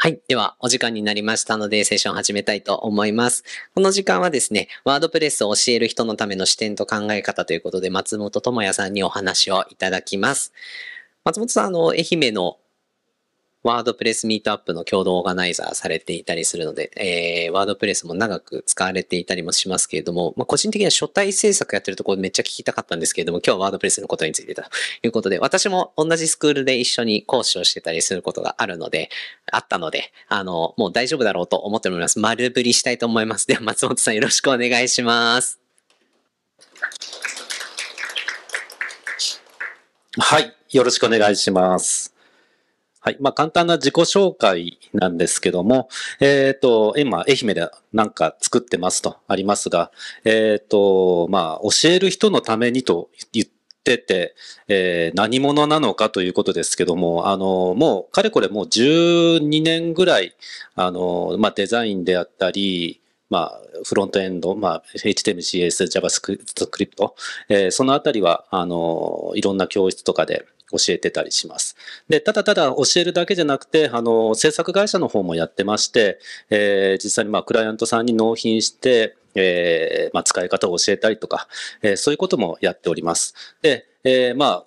はい。では、お時間になりましたので、セッション始めたいと思います。この時間はですね、ワードプレスを教える人のための視点と考え方ということで、松本智也さんにお話をいただきます。松本さん、あの、愛媛のワードプレスミートアップの共同オーガナイザーされていたりするので、えー、ワードプレスも長く使われていたりもしますけれども、まあ、個人的には書体制作やってるところめっちゃ聞きたかったんですけれども、今日はワードプレスのことについてということで、私も同じスクールで一緒に講師をしてたりすることがあるので、あったので、あの、もう大丈夫だろうと思っております。丸振りしたいと思います。では、松本さんよろしくお願いします。はい、よろしくお願いします。はい。まあ、簡単な自己紹介なんですけども、えっ、ー、と、今、愛媛でなんか作ってますとありますが、えっ、ー、と、まあ、教える人のためにと言ってて、えー、何者なのかということですけども、あの、もう、かれこれもう12年ぐらい、あの、まあ、デザインであったり、まあ、フロントエンド、まあ、HTML、CS、JavaScript、えー、そのあたりは、あの、いろんな教室とかで、教えてたりします。で、ただただ教えるだけじゃなくて、あの、制作会社の方もやってまして、えー、実際にまあ、クライアントさんに納品して、えー、まあ、使い方を教えたりとか、えー、そういうこともやっております。で、えー、まあ、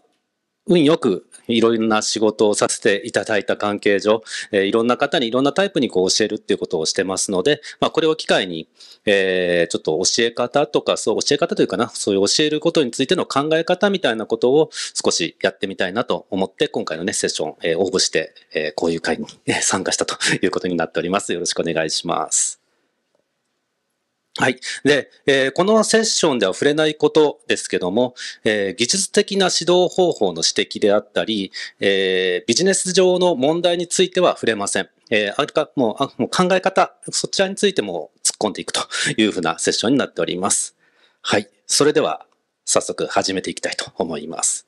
運よくいろんな仕事をさせていただいた関係上、えー、いろんな方にいろんなタイプにこう教えるっていうことをしてますので、まあ、これを機会に、えー、ちょっと教え方とか、そう、教え方というかな、そういう教えることについての考え方みたいなことを少しやってみたいなと思って、今回のね、セッション、えー、応募して、えー、こういう会に参加したということになっております。よろしくお願いします。はい。で、えー、このセッションでは触れないことですけども、えー、技術的な指導方法の指摘であったり、えー、ビジネス上の問題については触れません。えあるかもうもう考え方、そちらについても突っ込んでいくというふうなセッションになっております。はい。それでは、早速始めていきたいと思います。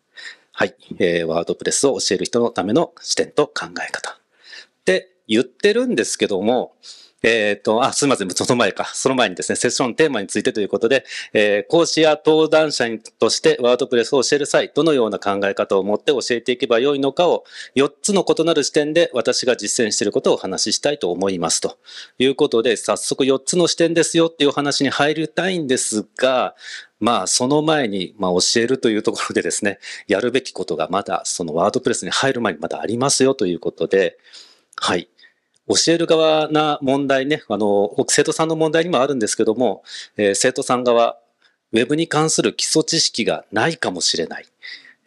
はい。えー、ワードプレスを教える人のための視点と考え方。って言ってるんですけども、えっ、ー、と、あ、すみません、その前か。その前にですね、セッションテーマについてということで、えー、講師や登壇者としてワードプレスを教える際、どのような考え方を持って教えていけばよいのかを、4つの異なる視点で私が実践していることをお話ししたいと思います。ということで、早速4つの視点ですよっていうお話に入りたいんですが、まあ、その前に、まあ、教えるというところでですね、やるべきことがまだ、そのワードプレスに入る前にまだありますよということで、はい。教える側な問題ね、あの、生徒さんの問題にもあるんですけども、えー、生徒さん側、ウェブに関する基礎知識がないかもしれない。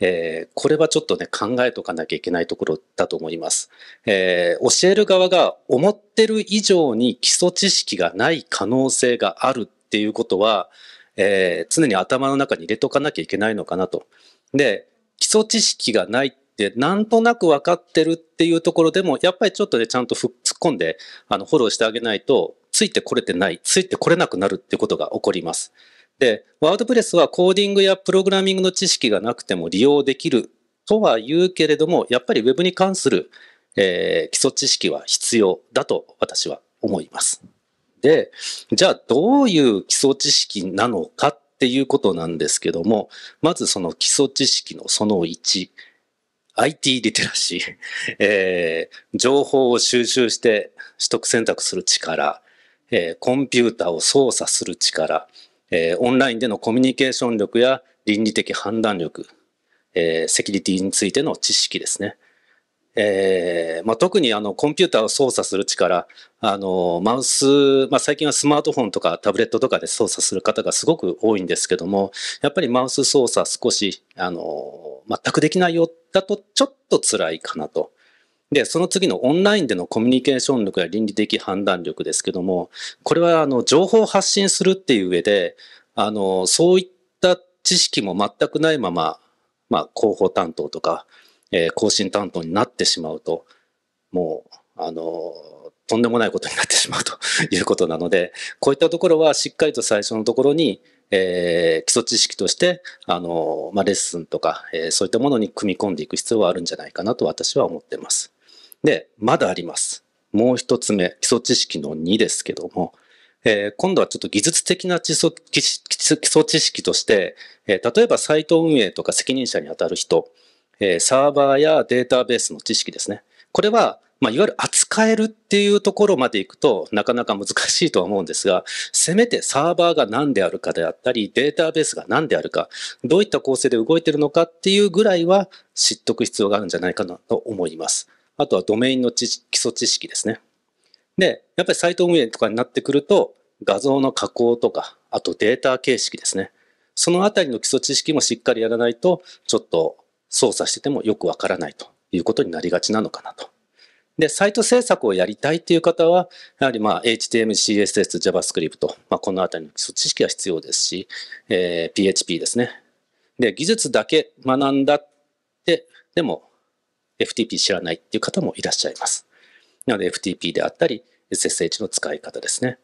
えー、これはちょっとね、考えとかなきゃいけないところだと思います。えー、教える側が思ってる以上に基礎知識がない可能性があるっていうことは、えー、常に頭の中に入れとかなきゃいけないのかなと。で、基礎知識がないってなんとなく分かってるっていうところでも、やっぱりちょっとね、ちゃんとフッ込んで、あの、フォローしてあげないと、ついてこれてない、ついてこれなくなるっていうことが起こります。で、ワードプレスはコーディングやプログラミングの知識がなくても利用できるとは言うけれども、やっぱり Web に関する、えー、基礎知識は必要だと私は思います。で、じゃあどういう基礎知識なのかっていうことなんですけども、まずその基礎知識のその1、IT リテラシー、えー、情報を収集して取得選択する力、えー、コンピューターを操作する力、えー、オンラインでのコミュニケーション力や倫理的判断力、えー、セキュリティについての知識ですね。えーまあ、特にあのコンピューターを操作する力あのマウス、まあ、最近はスマートフォンとかタブレットとかで操作する方がすごく多いんですけどもやっぱりマウス操作少しあの全くできないようだとちょっと辛いかなと。でその次のオンラインでのコミュニケーション力や倫理的判断力ですけどもこれはあの情報を発信するっていう上であのそういった知識も全くないまま、まあ、広報担当とかえー、更新担当になってしまうと、もう、あの、とんでもないことになってしまうと いうことなので、こういったところはしっかりと最初のところに、えー、基礎知識として、あの、まあ、レッスンとか、えー、そういったものに組み込んでいく必要はあるんじゃないかなと私は思ってます。で、まだあります。もう一つ目、基礎知識の2ですけども、えー、今度はちょっと技術的な基礎基礎知識として、えー、例えばサイト運営とか責任者にあたる人、えサーバーやデータベースの知識ですね。これは、まあ、いわゆる扱えるっていうところまで行くとなかなか難しいとは思うんですが、せめてサーバーが何であるかであったり、データベースが何であるか、どういった構成で動いてるのかっていうぐらいは知っとく必要があるんじゃないかなと思います。あとはドメインの基礎知識ですね。で、やっぱりサイト運営とかになってくると、画像の加工とか、あとデータ形式ですね。そのあたりの基礎知識もしっかりやらないと、ちょっと操作しててもよくわからないということになりがちなのかなと。で、サイト制作をやりたいという方は、やはりまあ HTML、CSS、JavaScript、まあ、このあたりの基礎知識は必要ですし、えー、PHP ですね。で、技術だけ学んだって、でも FTP 知らないっていう方もいらっしゃいます。なので FTP であったり、SSH の使い方ですね。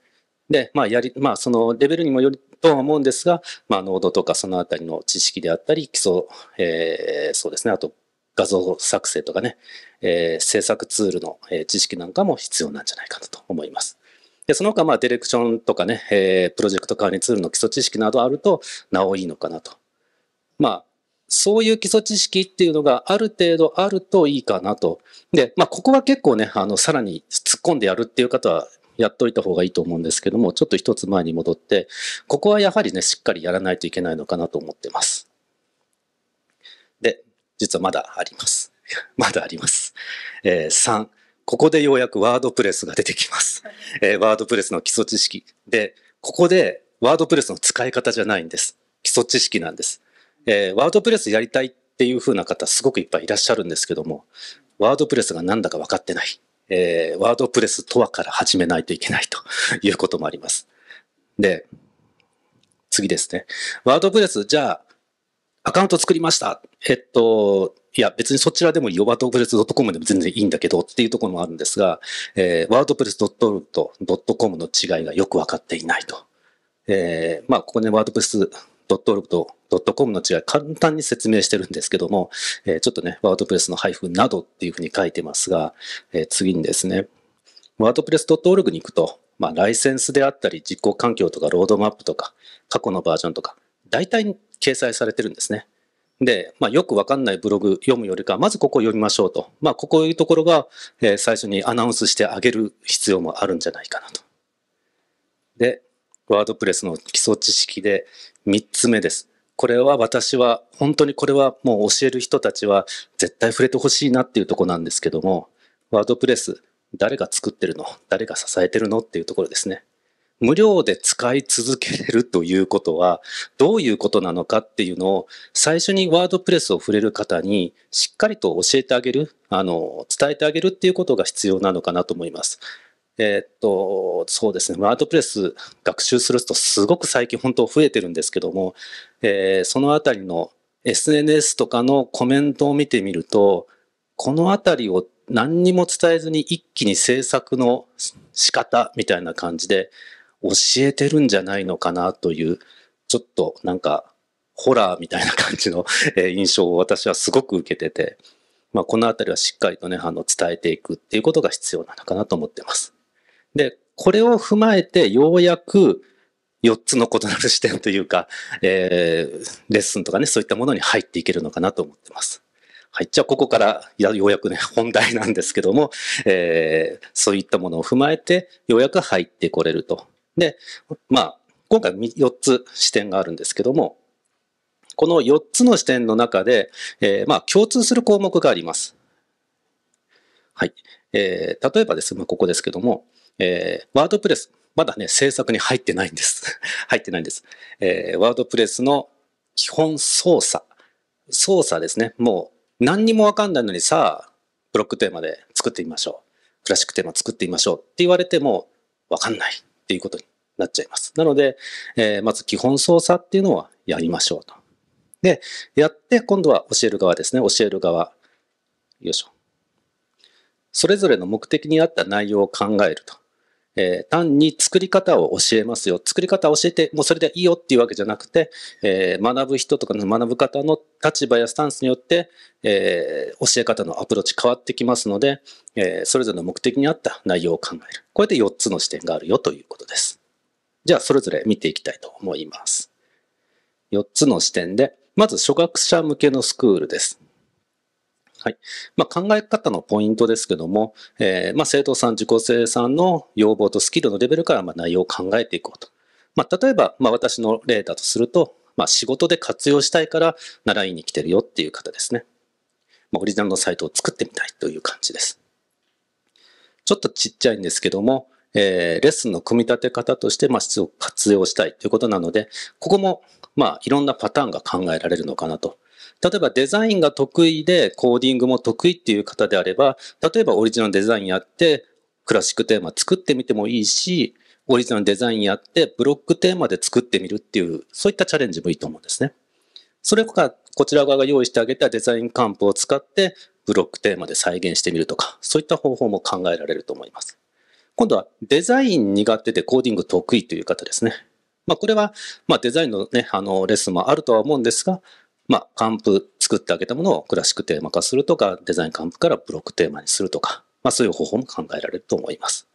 で、まあ、やり、まあ、そのレベルにもよるとは思うんですが、まあ、ノードとかそのあたりの知識であったり、基礎、えー、そうですね、あと画像作成とかね、えー、制作ツールの知識なんかも必要なんじゃないかなと思います。でその他、まあ、ディレクションとかね、えー、プロジェクト管理ツールの基礎知識などあると、なおいいのかなと。まあ、そういう基礎知識っていうのがある程度あるといいかなと。で、まあ、ここは結構ね、あの、さらに突っ込んでやるっていう方はやっといた方がいいと思うんですけども、ちょっと一つ前に戻って、ここはやはりね、しっかりやらないといけないのかなと思ってます。で、実はまだあります。まだあります。えー、3、ここでようやくワードプレスが出てきます。えー、ワードプレスの基礎知識。で、ここでワードプレスの使い方じゃないんです。基礎知識なんです。えー、ワードプレスやりたいっていうふうな方すごくいっぱいいらっしゃるんですけども、ワードプレスが何だか分かってない。えー、ワードプレスとはから始めないといけないということもあります。で、次ですね。ワードプレス、じゃあ、アカウント作りました。えっと、いや、別にそちらでもいいよ。ワードプレス .com でも全然いいんだけどっていうところもあるんですが、えー、ワードプレス .com の違いがよくわかっていないと。えー、まあ、ここで、ね、ワードプレスドットオルとドットコムの違い簡単に説明してるんですけども、えー、ちょっとね、ワードプレスの配布などっていうふうに書いてますが、えー、次にですね、ワードプレス .org に行くと、まあ、ライセンスであったり、実行環境とか、ロードマップとか、過去のバージョンとか、大体掲載されてるんですね。で、まあ、よくわかんないブログ読むよりか、まずここを読みましょうと。まあ、ここいうところが、え最初にアナウンスしてあげる必要もあるんじゃないかなと。ワードプレスの基礎知識で3つ目です。これは私は、本当にこれはもう教える人たちは絶対触れてほしいなっていうとこなんですけども、ワードプレス、誰が作ってるの誰が支えてるのっていうところですね。無料で使い続けれるということは、どういうことなのかっていうのを、最初にワードプレスを触れる方に、しっかりと教えてあげる、あの、伝えてあげるっていうことが必要なのかなと思います。えー、っと、そうですね、ワードプレス学習するとすごく最近本当増えてるんですけども、えー、そのあたりの SNS とかのコメントを見てみると、このあたりを何にも伝えずに一気に制作の仕方みたいな感じで教えてるんじゃないのかなという、ちょっとなんかホラーみたいな感じの 印象を私はすごく受けてて、まあ、このあたりはしっかりとね、あの伝えていくっていうことが必要なのかなと思ってます。で、これを踏まえてようやく4つの異なる視点というか、えー、レッスンとかね、そういったものに入っていけるのかなと思ってます。はい。じゃあ、ここから、ようやくね、本題なんですけども、えー、そういったものを踏まえて、ようやく入ってこれると。で、まあ、今回4つ視点があるんですけども、この4つの視点の中で、えー、まあ、共通する項目があります。はい。えー、例えばですね、ここですけども、えー、ワードプレス、まだね、制作に入ってないんです。入ってないんです。えー、ワードプレスの基本操作。操作ですね。もう、何にもわかんないのにさあ、ブロックテーマで作ってみましょう。クラシックテーマ作ってみましょうって言われても、わかんないっていうことになっちゃいます。なので、えー、まず基本操作っていうのはやりましょうと。で、やって、今度は教える側ですね。教える側。よいしょ。それぞれの目的に合った内容を考えると。えー、単に作り方を教えますよ。作り方を教えて、もうそれでいいよっていうわけじゃなくて、えー、学ぶ人とかの学ぶ方の立場やスタンスによって、えー、教え方のアプローチ変わってきますので、えそれぞれの目的に合った内容を考える。こうやって4つの視点があるよということです。じゃあ、それぞれ見ていきたいと思います。4つの視点で、まず初学者向けのスクールです。はい。まあ、考え方のポイントですけども、えー、まあ、生徒さん、自己生産の要望とスキルのレベルから、ま内容を考えていこうと。まあ、例えば、ま私の例だとすると、ま仕事で活用したいから習いに来てるよっていう方ですね。まオリジナルのサイトを作ってみたいという感じです。ちょっとちっちゃいんですけども、えー、レッスンの組み立て方として、まあ、質を活用したいということなので、ここも、まあ、いろんなパターンが考えられるのかなと。例えばデザインが得意でコーディングも得意っていう方であれば、例えばオリジナルデザインやって、クラシックテーマ作ってみてもいいし、オリジナルデザインやって、ブロックテーマで作ってみるっていう、そういったチャレンジもいいと思うんですね。それか、こちら側が用意してあげたデザインカンプを使って、ブロックテーマで再現してみるとか、そういった方法も考えられると思います。今度はデザイン苦手でコーディング得意という方ですね。まあ、これは、まあ、デザインのね、あの、レッスンもあるとは思うんですが、まあ、カンプ作ってあげたものをクラシックテーマ化するとか、デザインカンプからブロックテーマにするとか、まあ、そういう方法も考えられると思います。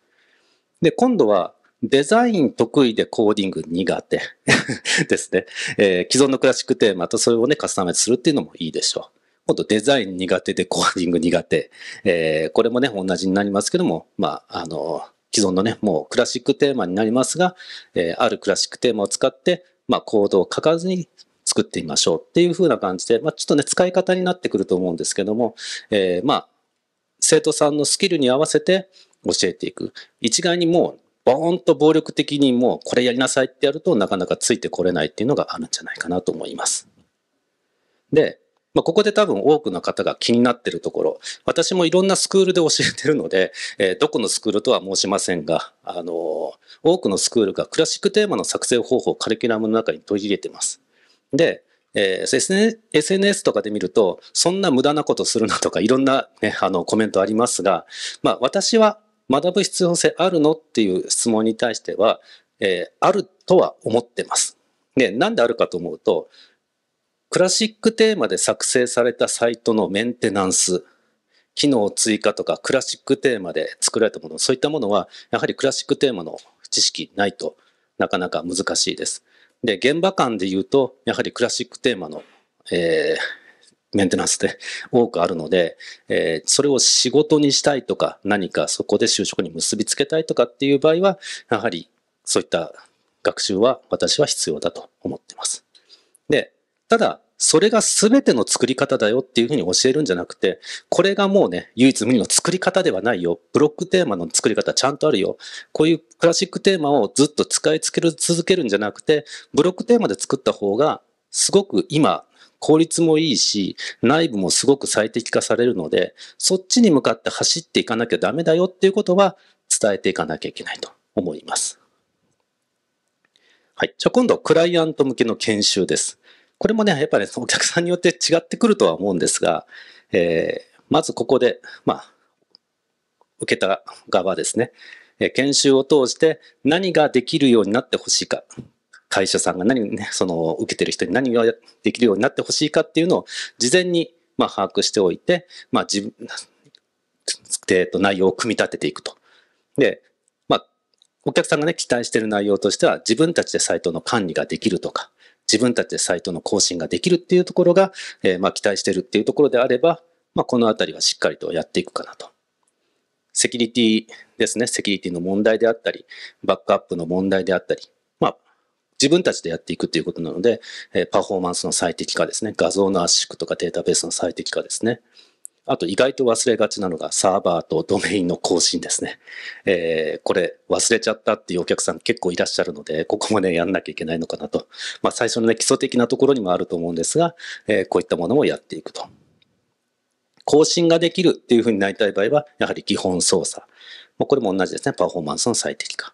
で、今度は、デザイン得意でコーディング苦手 ですね、えー、既存のクラシックテーマとそれをね、カスタマイズするっていうのもいいでしょう。今度デザイン苦手でコーディング苦手。えー、これもね、同じになりますけども、まあ、あの、既存のね、もうクラシックテーマになりますが、えー、あるクラシックテーマを使って、まあ、コードを書かずに、作ってみましょうっていう風な感じで、まあ、ちょっとね、使い方になってくると思うんですけども、えー、まあ、生徒さんのスキルに合わせて教えていく。一概にもう、ボーンと暴力的にもうこれやりなさいってやるとなかなかついてこれないっていうのがあるんじゃないかなと思います。で、まあ、ここで多分多くの方が気になってるところ、私もいろんなスクールで教えてるので、えー、どこのスクールとは申しませんが、あのー、多くのスクールがクラシックテーマの作成方法をカリキュラムの中に取り入れてます。で、えー、SNS とかで見ると、そんな無駄なことするなとか、いろんな、ね、あのコメントありますが、まあ、私は学ぶ必要性あるのっていう質問に対しては、えー、あるとは思ってます。で、なんであるかと思うと、クラシックテーマで作成されたサイトのメンテナンス、機能追加とかクラシックテーマで作られたもの、そういったものは、やはりクラシックテーマの知識ないとなかなか難しいです。で、現場間で言うと、やはりクラシックテーマの、えー、メンテナンスで 多くあるので、えー、それを仕事にしたいとか、何かそこで就職に結びつけたいとかっていう場合は、やはりそういった学習は私は必要だと思ってます。で、ただ、それが全ての作り方だよっていうふうに教えるんじゃなくて、これがもうね、唯一無二の作り方ではないよ。ブロックテーマの作り方ちゃんとあるよ。こういうクラシックテーマをずっと使い続けるんじゃなくて、ブロックテーマで作った方が、すごく今、効率もいいし、内部もすごく最適化されるので、そっちに向かって走っていかなきゃダメだよっていうことは伝えていかなきゃいけないと思います。はい。じゃあ今度、クライアント向けの研修です。これもね、やっぱり、ね、お客さんによって違ってくるとは思うんですが、えー、まずここで、まあ、受けた側ですね、えー、研修を通して何ができるようになってほしいか、会社さんが何、ね、その受けてる人に何ができるようになってほしいかっていうのを事前に、まあ、把握しておいて、まあ、自分、えっと、内容を組み立てていくと。で、まあ、お客さんがね、期待している内容としては、自分たちでサイトの管理ができるとか、自分たちでサイトの更新ができるっていうところが、えー、まあ、期待してるっていうところであれば、まあ、このあたりはしっかりとやっていくかなと。セキュリティですね。セキュリティの問題であったり、バックアップの問題であったり、まあ、自分たちでやっていくということなので、えー、パフォーマンスの最適化ですね。画像の圧縮とかデータベースの最適化ですね。あと意外と忘れがちなのがサーバーとドメインの更新ですね。えー、これ忘れちゃったっていうお客さん結構いらっしゃるので、ここもね、やんなきゃいけないのかなと。まあ最初のね、基礎的なところにもあると思うんですが、えー、こういったものをやっていくと。更新ができるっていうふうになりたい場合は、やはり基本操作。これも同じですね。パフォーマンスの最適化。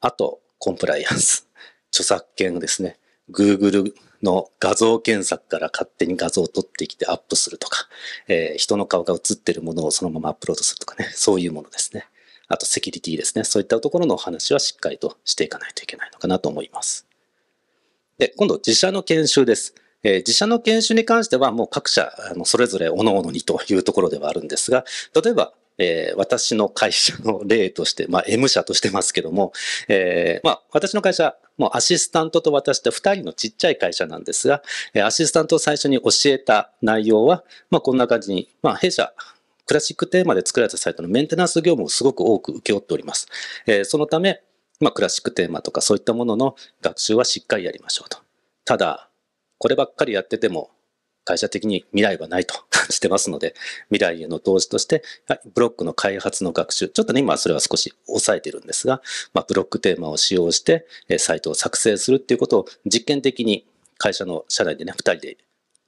あと、コンプライアンス。著作権ですね。Google の画像検索から勝手に画像を撮ってきてアップするとか、えー、人の顔が写ってるものをそのままアップロードするとかね、そういうものですね。あとセキュリティですね。そういったところのお話はしっかりとしていかないといけないのかなと思います。で、今度自社の研修です。え自社の研修に関してはもう各社、あのそれぞれ各々にというところではあるんですが、例えばえー、私の会社の例として、まあ、M 社としてますけども、えー、まあ、私の会社、もうアシスタントと私と2人のちっちゃい会社なんですが、アシスタントを最初に教えた内容は、まあ、こんな感じに、まあ、弊社、クラシックテーマで作られたサイトのメンテナンス業務をすごく多く請け負っております。えー、そのため、まあ、クラシックテーマとかそういったものの学習はしっかりやりましょうと。ただ、こればっかりやってても会社的に未来はないと 感じてますので、未来への投資として、ブロックの開発の学習、ちょっとね、今それは少し抑えてるんですが、まあ、ブロックテーマを使用して、サイトを作成するっていうことを実験的に会社の社内でね、二人で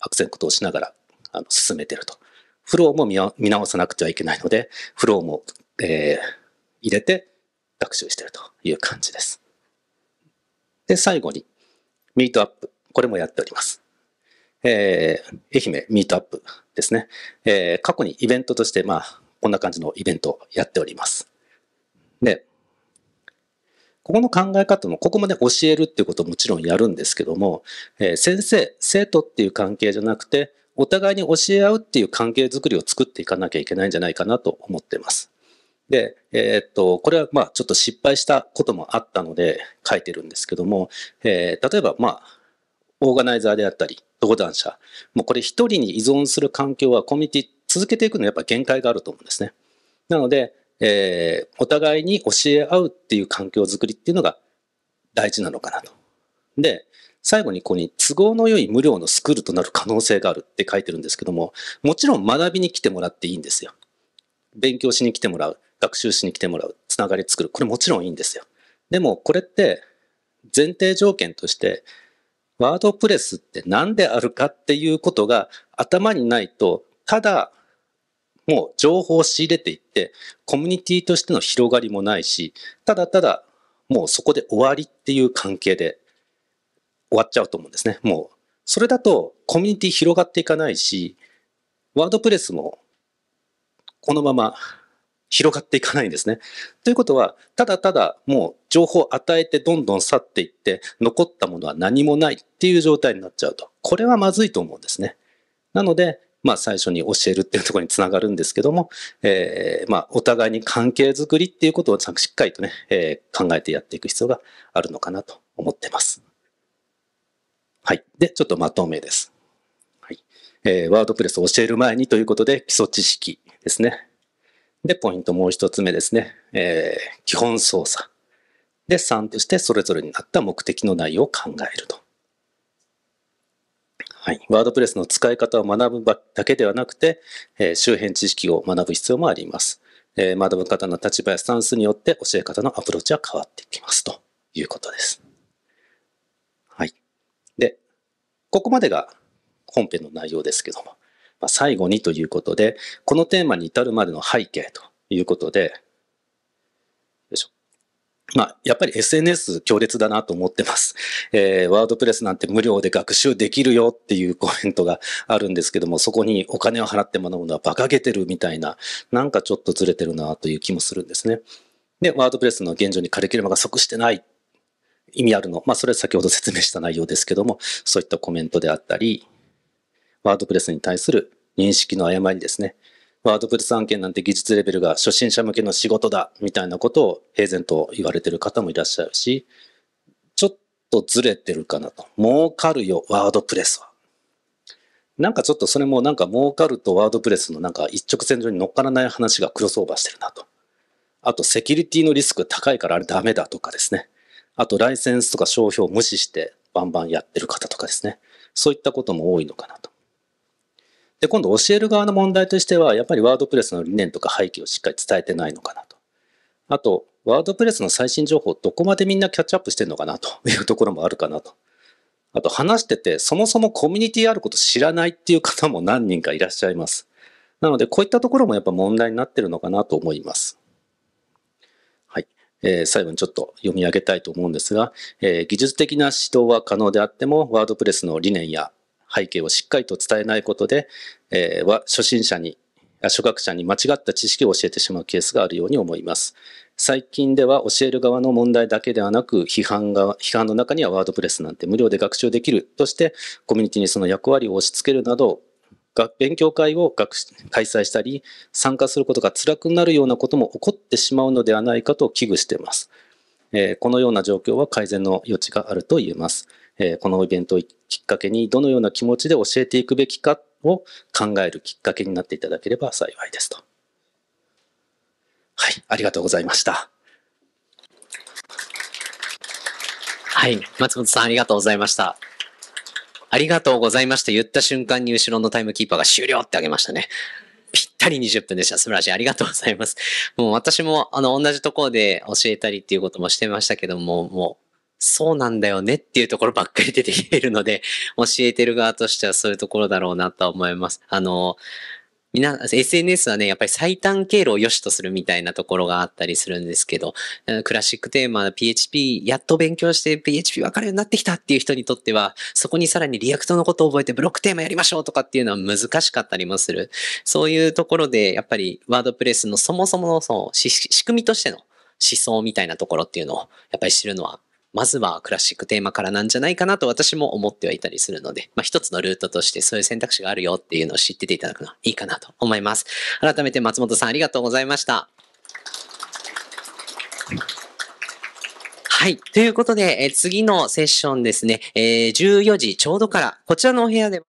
悪戦苦闘しながらあの進めてると。フローも見直さなくてはいけないので、フローも、えー、入れて学習してるという感じです。で、最後に、ミートアップ。これもやっております。えー、愛媛ミートアップですね。えー、過去にイベントとして、まあ、こんな感じのイベントをやっております。で、ここの考え方も、ここもね、教えるっていうこともちろんやるんですけども、えー、先生、生徒っていう関係じゃなくて、お互いに教え合うっていう関係づくりを作っていかなきゃいけないんじゃないかなと思ってます。で、えー、っと、これはまあちょっと失敗したこともあったので書いてるんですけども、えー、例えばまあオーガナイザーであったり、登壇者、もうこれ一人に依存する環境はコミュニティ続けていくのはやっぱ限界があると思うんですね。なので、えー、お互いに教え合うっていう環境づくりっていうのが大事なのかなと。で、最後にここに都合の良い無料のスクールとなる可能性があるって書いてるんですけども、もちろん学びに来てもらっていいんですよ。勉強しに来てもらう、学習しに来てもらう、つながり作る、これもちろんいいんですよ。でもこれって前提条件としてワードプレスって何であるかっていうことが頭にないと、ただもう情報を仕入れていって、コミュニティとしての広がりもないし、ただただもうそこで終わりっていう関係で終わっちゃうと思うんですね。もう、それだとコミュニティ広がっていかないし、ワードプレスもこのまま広がっていかないんですね。ということは、ただただもう情報を与えてどんどん去っていって、残ったものは何もないっていう状態になっちゃうと。これはまずいと思うんですね。なので、まあ最初に教えるっていうところにつながるんですけども、えー、まあお互いに関係づくりっていうことをしっかりとね、えー、考えてやっていく必要があるのかなと思ってます。はい。で、ちょっとまとめです。はい。えー、ワードプレスを教える前にということで基礎知識ですね。で、ポイントもう一つ目ですね、えー、基本操作。で、3としてそれぞれになった目的の内容を考えると。はい。ワードプレスの使い方を学ぶだけではなくて、えー、周辺知識を学ぶ必要もあります。えー、学ぶ方の立場やスタンスによって教え方のアプローチは変わってきますということです。はい。で、ここまでが本編の内容ですけども、まあ、最後にということで、このテーマに至るまでの背景ということで、まあ、やっぱり SNS 強烈だなと思ってます。えー、ワードプレスなんて無料で学習できるよっていうコメントがあるんですけども、そこにお金を払って学ぶのは馬鹿げてるみたいな、なんかちょっとずれてるなという気もするんですね。で、ワードプレスの現状にカリキュラムが即してない意味あるの。まあ、それは先ほど説明した内容ですけども、そういったコメントであったり、ワードプレスに対する認識の誤りですね。ワードプレス案件なんて技術レベルが初心者向けの仕事だみたいなことを平然と言われてる方もいらっしゃるし、ちょっとずれてるかなと。儲かるよ、ワードプレスは。なんかちょっとそれもなんか儲かるとワードプレスのなんか一直線上に乗っからない話がクロスオーバーしてるなと。あとセキュリティのリスク高いからあれダメだとかですね。あとライセンスとか商標を無視してバンバンやってる方とかですね。そういったことも多いのかなと。で、今度教える側の問題としては、やっぱりワードプレスの理念とか背景をしっかり伝えてないのかなと。あと、ワードプレスの最新情報、どこまでみんなキャッチアップしてるのかなというところもあるかなと。あと、話してて、そもそもコミュニティあること知らないっていう方も何人かいらっしゃいます。なので、こういったところもやっぱ問題になってるのかなと思います。えー、最後にちょっと読み上げたいと思うんですが、えー、技術的な指導は可能であっても、ワードプレスの理念や背景をしっかりと伝えないことで、えー、は初心者に初学者に間違った知識を教えてしまうケースがあるように思います。最近では教える側の問題だけではなく批判が、批判の中にはワードプレスなんて無料で学習できるとしてコミュニティにその役割を押し付けるなど勉強会を開催したり参加することが辛くなるようなことも起こってしまうのではないかと危惧しています。えー、このような状況は改善の余地があると言えます。えこのイベントをきっかけにどのような気持ちで教えていくべきかを考えるきっかけになっていただければ幸いですと。はい、ありがとうございました。はい、松本さんありがとうございました。ありがとうございました言った瞬間に後ろのタイムキーパーが終了ってあげましたね。ぴったり20分でした。素晴らしい。ありがとうございます。もう私もあの同じところで教えたりっていうこともしてましたけども、もうそうなんだよねっていうところばっかり出てきているので、教えてる側としてはそういうところだろうなとは思います。あの、みな、SNS はね、やっぱり最短経路を良しとするみたいなところがあったりするんですけど、クラシックテーマ、PHP、やっと勉強して PHP 分かるようになってきたっていう人にとっては、そこにさらにリアクトのことを覚えてブロックテーマやりましょうとかっていうのは難しかったりもする。そういうところで、やっぱりワードプレスのそもそものその仕組みとしての思想みたいなところっていうのをやっぱり知るのはまずはクラシックテーマからなんじゃないかなと私も思ってはいたりするので、まあ、一つのルートとしてそういう選択肢があるよっていうのを知ってていただくのはいいかなと思います。改めて松本さんありがとうございました。はい。ということで、え次のセッションですね、えー、14時ちょうどから、こちらのお部屋で